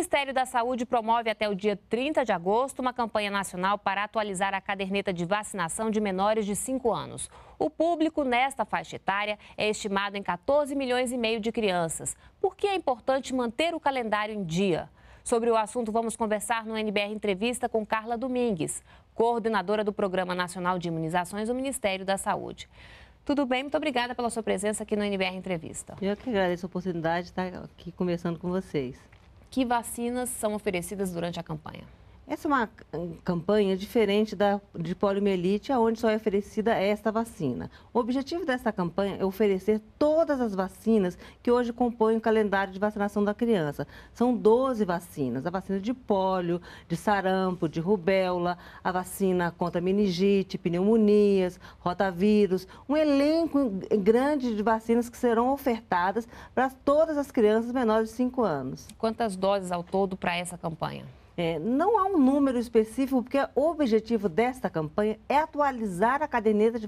Ministério da Saúde promove até o dia 30 de agosto uma campanha nacional para atualizar a caderneta de vacinação de menores de 5 anos. O público nesta faixa etária é estimado em 14 milhões e meio de crianças. Por que é importante manter o calendário em dia? Sobre o assunto, vamos conversar no NBR Entrevista com Carla Domingues, coordenadora do Programa Nacional de Imunizações do Ministério da Saúde. Tudo bem? Muito obrigada pela sua presença aqui no NBR Entrevista. Eu que agradeço a oportunidade de estar aqui conversando com vocês que vacinas são oferecidas durante a campanha? Essa é uma hum, campanha diferente da de poliomielite, onde só é oferecida esta vacina. O objetivo dessa campanha é oferecer todas as vacinas que hoje compõem o calendário de vacinação da criança. São 12 vacinas: a vacina de pólio, de sarampo, de rubéola, a vacina contra meningite, pneumonias, rotavírus, um elenco grande de vacinas que serão ofertadas para todas as crianças menores de 5 anos. Quantas doses ao todo para essa campanha? É, não há um número específico, porque o objetivo desta campanha é atualizar a caderneta de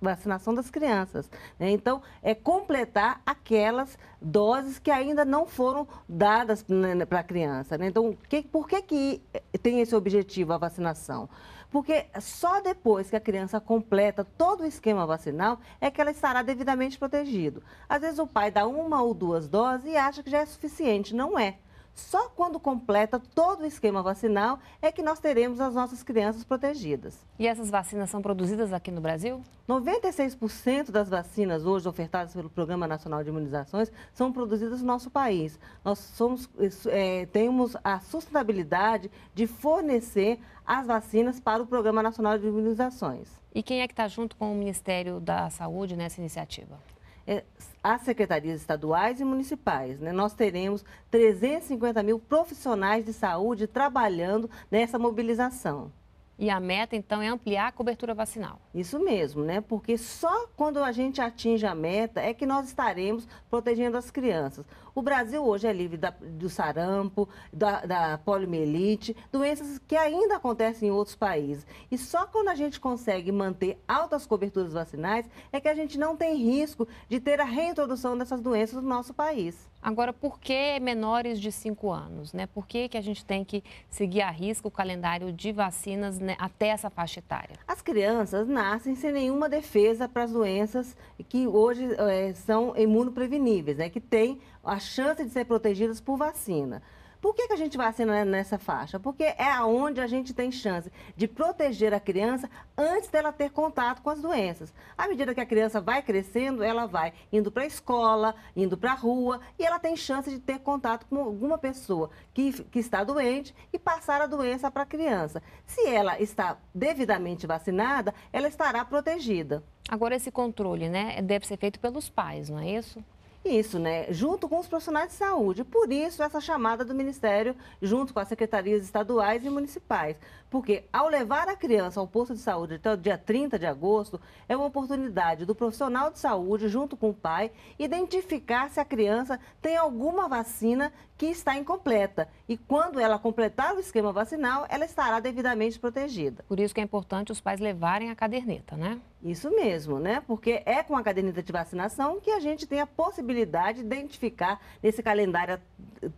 vacinação das crianças. Né? Então, é completar aquelas doses que ainda não foram dadas né, né, para a criança. Né? Então, que, por que, que eh, tem esse objetivo a vacinação? Porque só depois que a criança completa todo o esquema vacinal é que ela estará devidamente protegida. Às vezes o pai dá uma ou duas doses e acha que já é suficiente. Não é. Só quando completa todo o esquema vacinal é que nós teremos as nossas crianças protegidas. E essas vacinas são produzidas aqui no Brasil? 96% das vacinas hoje ofertadas pelo Programa Nacional de Imunizações são produzidas no nosso país. Nós somos, é, temos a sustentabilidade de fornecer as vacinas para o Programa Nacional de Imunizações. E quem é que está junto com o Ministério da Saúde nessa iniciativa? é, as secretarias estaduais e municipais. Né? Nós teremos 350 mil profissionais de saúde trabalhando nessa mobilização. E a meta, então, é ampliar a cobertura vacinal. Isso mesmo, né? Porque só quando a gente atinge a meta é que nós estaremos protegendo as crianças. O Brasil hoje é livre da, do sarampo, da, da poliomielite, doenças que ainda acontecem em outros países. E só quando a gente consegue manter altas coberturas vacinais é que a gente não tem risco de ter a reintrodução dessas doenças no nosso país. Agora, por que menores de 5 anos? Né? Por que, que a gente tem que seguir a risca o calendário de vacinas né, até essa faixa etária? As crianças nascem sem nenhuma defesa para as doenças que hoje é, são imunopreveníveis, né? que têm a chance de ser protegidas por vacina. Por que, que a gente vacina assim, né, nessa faixa? Porque é aonde a gente tem chance de proteger a criança antes dela ter contato com as doenças. À medida que a criança vai crescendo, ela vai indo para a escola, indo para a rua e ela tem chance de ter contato com alguma pessoa que, que está doente e passar a doença para a criança. Se ela está devidamente vacinada, ela estará protegida. Agora, esse controle né, deve ser feito pelos pais, não é isso? Isso, né? Junto com os profissionais de saúde. Por isso, essa chamada do Ministério, junto com as secretarias estaduais e municipais. Porque ao levar a criança ao posto de saúde até o dia 30 de agosto, é uma oportunidade do profissional de saúde, junto com o pai, identificar se a criança tem alguma vacina que está incompleta. E quando ela completar o esquema vacinal, ela estará devidamente protegida. Por isso que é importante os pais levarem a caderneta, né? Isso mesmo, né? Porque é com a caderneta de vacinação que a gente tem a possibilidade de identificar nesse calendário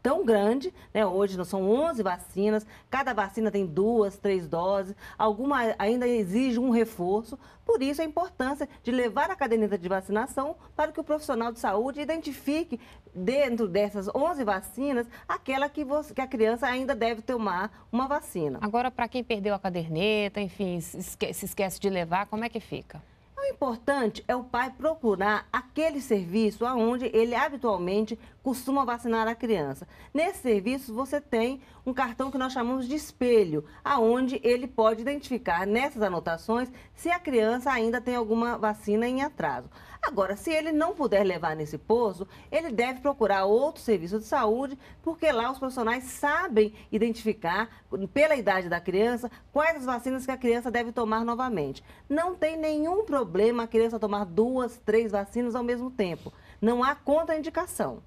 tão grande, né? Hoje não são 11 vacinas, cada vacina tem duas, três doses, alguma ainda exige um reforço. Por isso, a importância de levar a caderneta de vacinação para que o profissional de saúde identifique, dentro dessas 11 vacinas, aquela que, você, que a criança ainda deve tomar uma vacina. Agora, para quem perdeu a caderneta, enfim, se esquece de levar, como é que fica? O importante é o pai procurar aquele serviço aonde ele habitualmente costuma vacinar a criança. Nesse serviço você tem um cartão que nós chamamos de espelho, aonde ele pode identificar nessas anotações se a criança ainda tem alguma vacina em atraso. Agora, se ele não puder levar nesse pouso, ele deve procurar outro serviço de saúde, porque lá os profissionais sabem identificar, pela idade da criança, quais as vacinas que a criança deve tomar novamente. Não tem nenhum problema a criança tomar duas, três vacinas ao mesmo tempo. Não há contraindicação.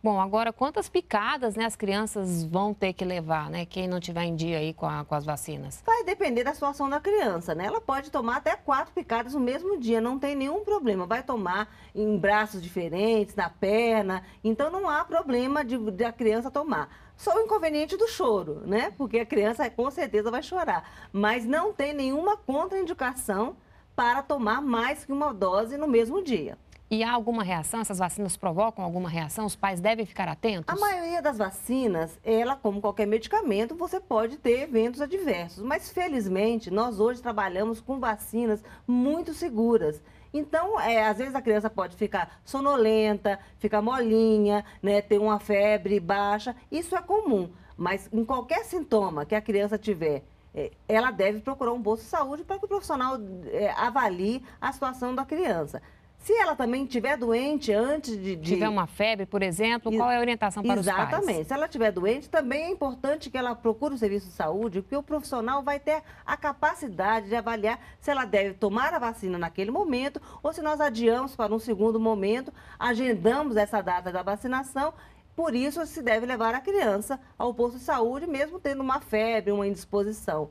Bom, agora quantas picadas né, as crianças vão ter que levar, né? Quem não tiver em dia aí com, a, com as vacinas? Vai depender da situação da criança, né? Ela pode tomar até quatro picadas no mesmo dia, não tem nenhum problema. Vai tomar em braços diferentes, na perna. Então não há problema de, de a criança tomar. Só o inconveniente do choro, né? Porque a criança com certeza vai chorar. Mas não tem nenhuma contraindicação para tomar mais que uma dose no mesmo dia. E há alguma reação? Essas vacinas provocam alguma reação? Os pais devem ficar atentos? A maioria das vacinas, ela, como qualquer medicamento, você pode ter eventos adversos. Mas, felizmente, nós hoje trabalhamos com vacinas muito seguras. Então, é, às vezes a criança pode ficar sonolenta, ficar molinha, né, ter uma febre baixa. Isso é comum. Mas em qualquer sintoma que a criança tiver é, ela deve procurar um bolso de saúde para que o profissional é, avalie a situação da criança. Se ela também estiver doente antes de, de... Tiver uma febre, por exemplo, qual é a orientação para Exatamente. os pais? Exatamente. Se ela estiver doente, também é importante que ela procure o um serviço de saúde, porque o profissional vai ter a capacidade de avaliar se ela deve tomar a vacina naquele momento ou se nós adiamos para um segundo momento, agendamos essa data da vacinação por isso, se deve levar a criança ao posto de saúde, mesmo tendo uma febre, uma indisposição.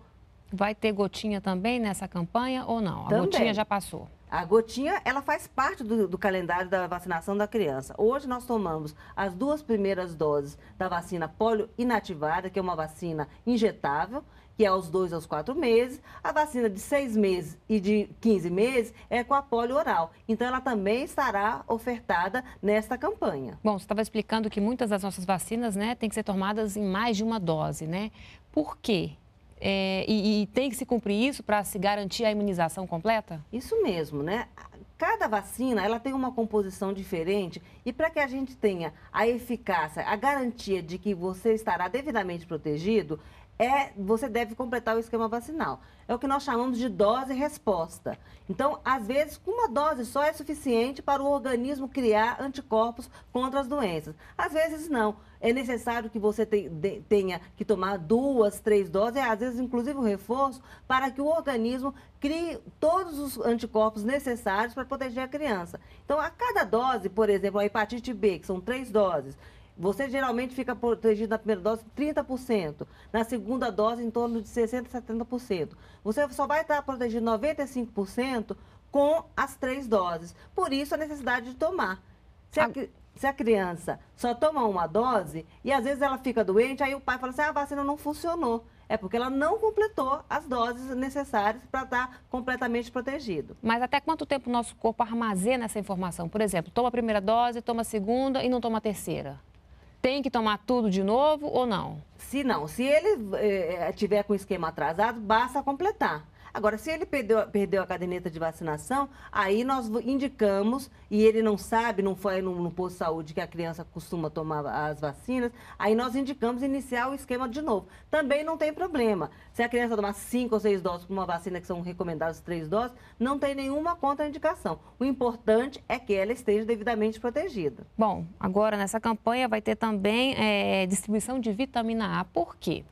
Vai ter gotinha também nessa campanha ou não? A também. gotinha já passou. A gotinha, ela faz parte do, do, calendário da vacinação da criança. Hoje nós tomamos as duas primeiras doses da vacina polioinativada, que é uma vacina injetável, que é aos dois aos quatro meses. A vacina de seis meses e de 15 meses é com a polio oral. Então, ela também estará ofertada nesta campanha. Bom, você estava explicando que muitas das nossas vacinas, né, têm que ser tomadas em mais de uma dose, né? Por quê? É, e, e, tem que se cumprir isso para se garantir a imunização completa? Isso mesmo, né? Cada vacina ela tem uma composição diferente e para que a gente tenha a eficácia, a garantia de que você estará devidamente protegido, é você deve completar o esquema vacinal. É o que nós chamamos de dose resposta. Então, às vezes, uma dose só é suficiente para o organismo criar anticorpos contra as doenças. Às vezes, não. É necessário que você tenha que tomar duas, três doses, às vezes, inclusive, o um reforço, para que o organismo crie todos os anticorpos necessários para proteger a criança. Então, a cada dose, por exemplo, a hepatite B, que são três doses, você geralmente fica protegido na primeira dose 30%, na segunda dose em torno de 60% a 70%. Você só vai estar protegido 95% com as três doses. Por isso a necessidade de tomar. Se a, ah. se a, criança só toma uma dose e às vezes ela fica doente, aí o pai fala assim: ah, a vacina não funcionou. É porque ela não completou as doses necessárias para estar tá completamente protegido. Mas até quanto tempo o nosso corpo armazena essa informação? Por exemplo, toma a primeira dose, toma a segunda e não toma a terceira? tem que tomar tudo de novo ou não? Se não, se ele eh, tiver com o esquema atrasado, basta completar. Agora, se ele perdeu, perdeu a caderneta de vacinação, aí nós indicamos, e ele não sabe, não foi no, no posto de saúde que a criança costuma tomar as vacinas, aí nós indicamos iniciar o esquema de novo. Também não tem problema. Se a criança tomar cinco ou seis doses para uma vacina que são recomendadas três doses, não tem nenhuma contraindicação. O importante é que ela esteja devidamente protegida. Bom, agora nessa campanha vai ter também é, distribuição de vitamina A. Por quê?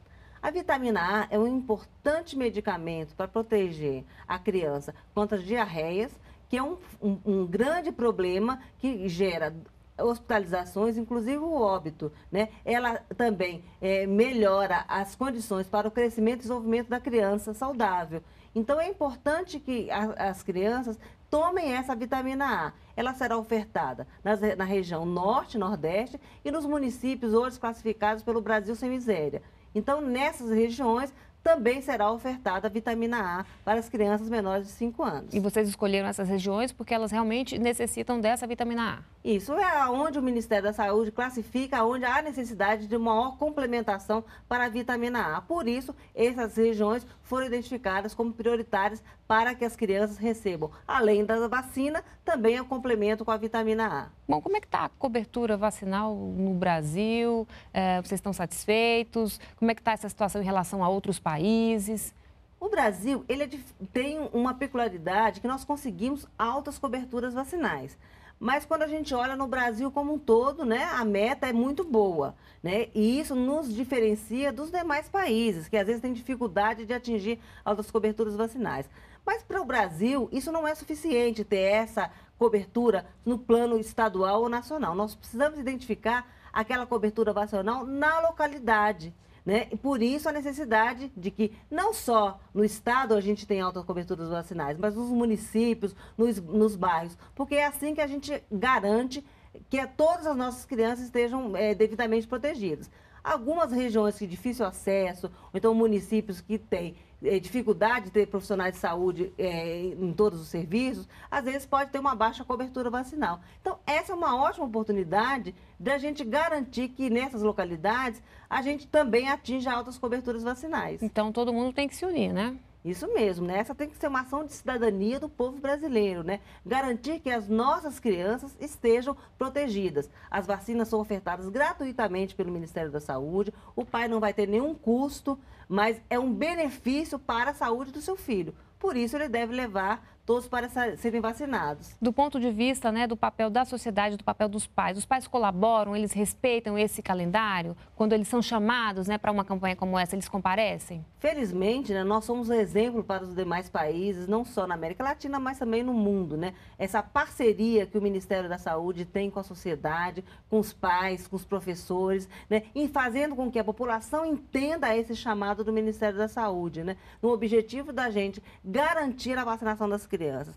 A vitamina A é um importante medicamento para proteger a criança contra as diarreias, que é um, um, um grande problema que gera hospitalizações, inclusive o óbito. Né? Ela também é, melhora as condições para o crescimento e desenvolvimento da criança saudável. Então, é importante que a, as crianças tomem essa vitamina A. Ela será ofertada nas, na região norte, nordeste e nos municípios hoje classificados pelo Brasil Sem Miséria. Então, nessas regiões, também será ofertada a vitamina A para as crianças menores de 5 anos. E vocês escolheram essas regiões porque elas realmente necessitam dessa vitamina A? Isso é onde o Ministério da Saúde classifica onde há necessidade de maior complementação para a vitamina A. Por isso, essas regiões foram identificadas como prioritárias para que as crianças recebam, além da vacina, também o é complemento com a vitamina A. Bom, como é que está a cobertura vacinal no Brasil? É, vocês estão satisfeitos? Como é que está essa situação em relação a outros países? O Brasil ele é de, tem uma peculiaridade que nós conseguimos altas coberturas vacinais. Mas quando a gente olha no Brasil como um todo, né, a meta é muito boa, né? E isso nos diferencia dos demais países, que às vezes têm dificuldade de atingir altas coberturas vacinais. Mas para o Brasil, isso não é suficiente ter essa cobertura no plano estadual ou nacional. Nós precisamos identificar aquela cobertura vacinal na localidade. Né? E por isso a necessidade de que não só no estado a gente tem alta cobertura vacinais, mas nos municípios, nos, nos bairros, porque é assim que a gente garante que todas as nossas crianças estejam é, devidamente protegidas. Algumas regiões que difícil acesso, ou então municípios que têm é, dificuldade de ter profissionais de saúde é, em todos os serviços, às vezes pode ter uma baixa cobertura vacinal. Então, essa é uma ótima oportunidade da gente garantir que nessas localidades a gente também atinja altas coberturas vacinais. Então, todo mundo tem que se unir, né? Isso mesmo, né? Essa tem que ser uma ação de cidadania do povo brasileiro, né? Garantir que as nossas crianças estejam protegidas. As vacinas são ofertadas gratuitamente pelo Ministério da Saúde, o pai não vai ter nenhum custo, mas é um benefício para a saúde do seu filho. Por isso, ele deve levar todos para serem vacinados. Do ponto de vista né, do papel da sociedade, do papel dos pais, os pais colaboram, eles respeitam esse calendário? Quando eles são chamados né, para uma campanha como essa, eles comparecem? Felizmente, né, nós somos um exemplo para os demais países, não só na América Latina, mas também no mundo. Né? Essa parceria que o Ministério da Saúde tem com a sociedade, com os pais, com os professores, né, e fazendo com que a população entenda esse chamado do Ministério da Saúde, né, no objetivo da gente garantir a vacinação das crianças crianças.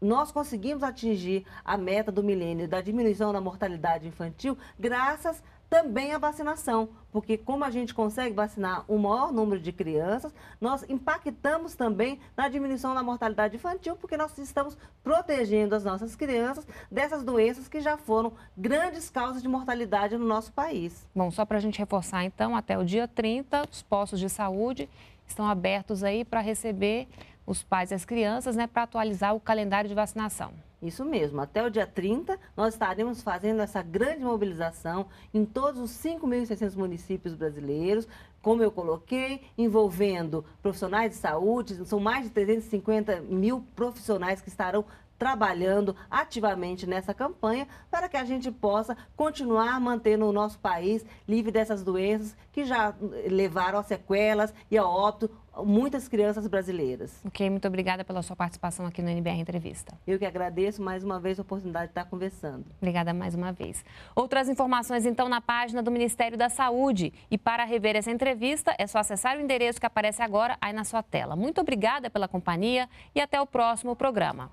Nós conseguimos atingir a meta do milênio da diminuição da mortalidade infantil graças também à vacinação, porque como a gente consegue vacinar o maior número de crianças, nós impactamos também na diminuição da mortalidade infantil, porque nós estamos protegendo as nossas crianças dessas doenças que já foram grandes causas de mortalidade no nosso país. Bom, só para a gente reforçar então, até o dia 30, os postos de saúde estão abertos aí para receber os pais e as crianças né, para atualizar o calendário de vacinação. Isso mesmo, até o dia 30 nós estaremos fazendo essa grande mobilização em todos os 5.600 municípios brasileiros, como eu coloquei, envolvendo profissionais de saúde, são mais de 350 mil profissionais que estarão trabalhando ativamente nessa campanha para que a gente possa continuar mantendo o nosso país livre dessas doenças que já eh, levaram a sequelas e a óbito muitas crianças brasileiras. Ok, muito obrigada pela sua participação aqui no NBR Entrevista. Eu que agradeço mais uma vez a oportunidade de estar conversando. Obrigada mais uma vez. Outras informações então na página do Ministério da Saúde. E para rever essa entrevista, é só acessar o endereço que aparece agora aí na sua tela. Muito obrigada pela companhia e até o próximo programa.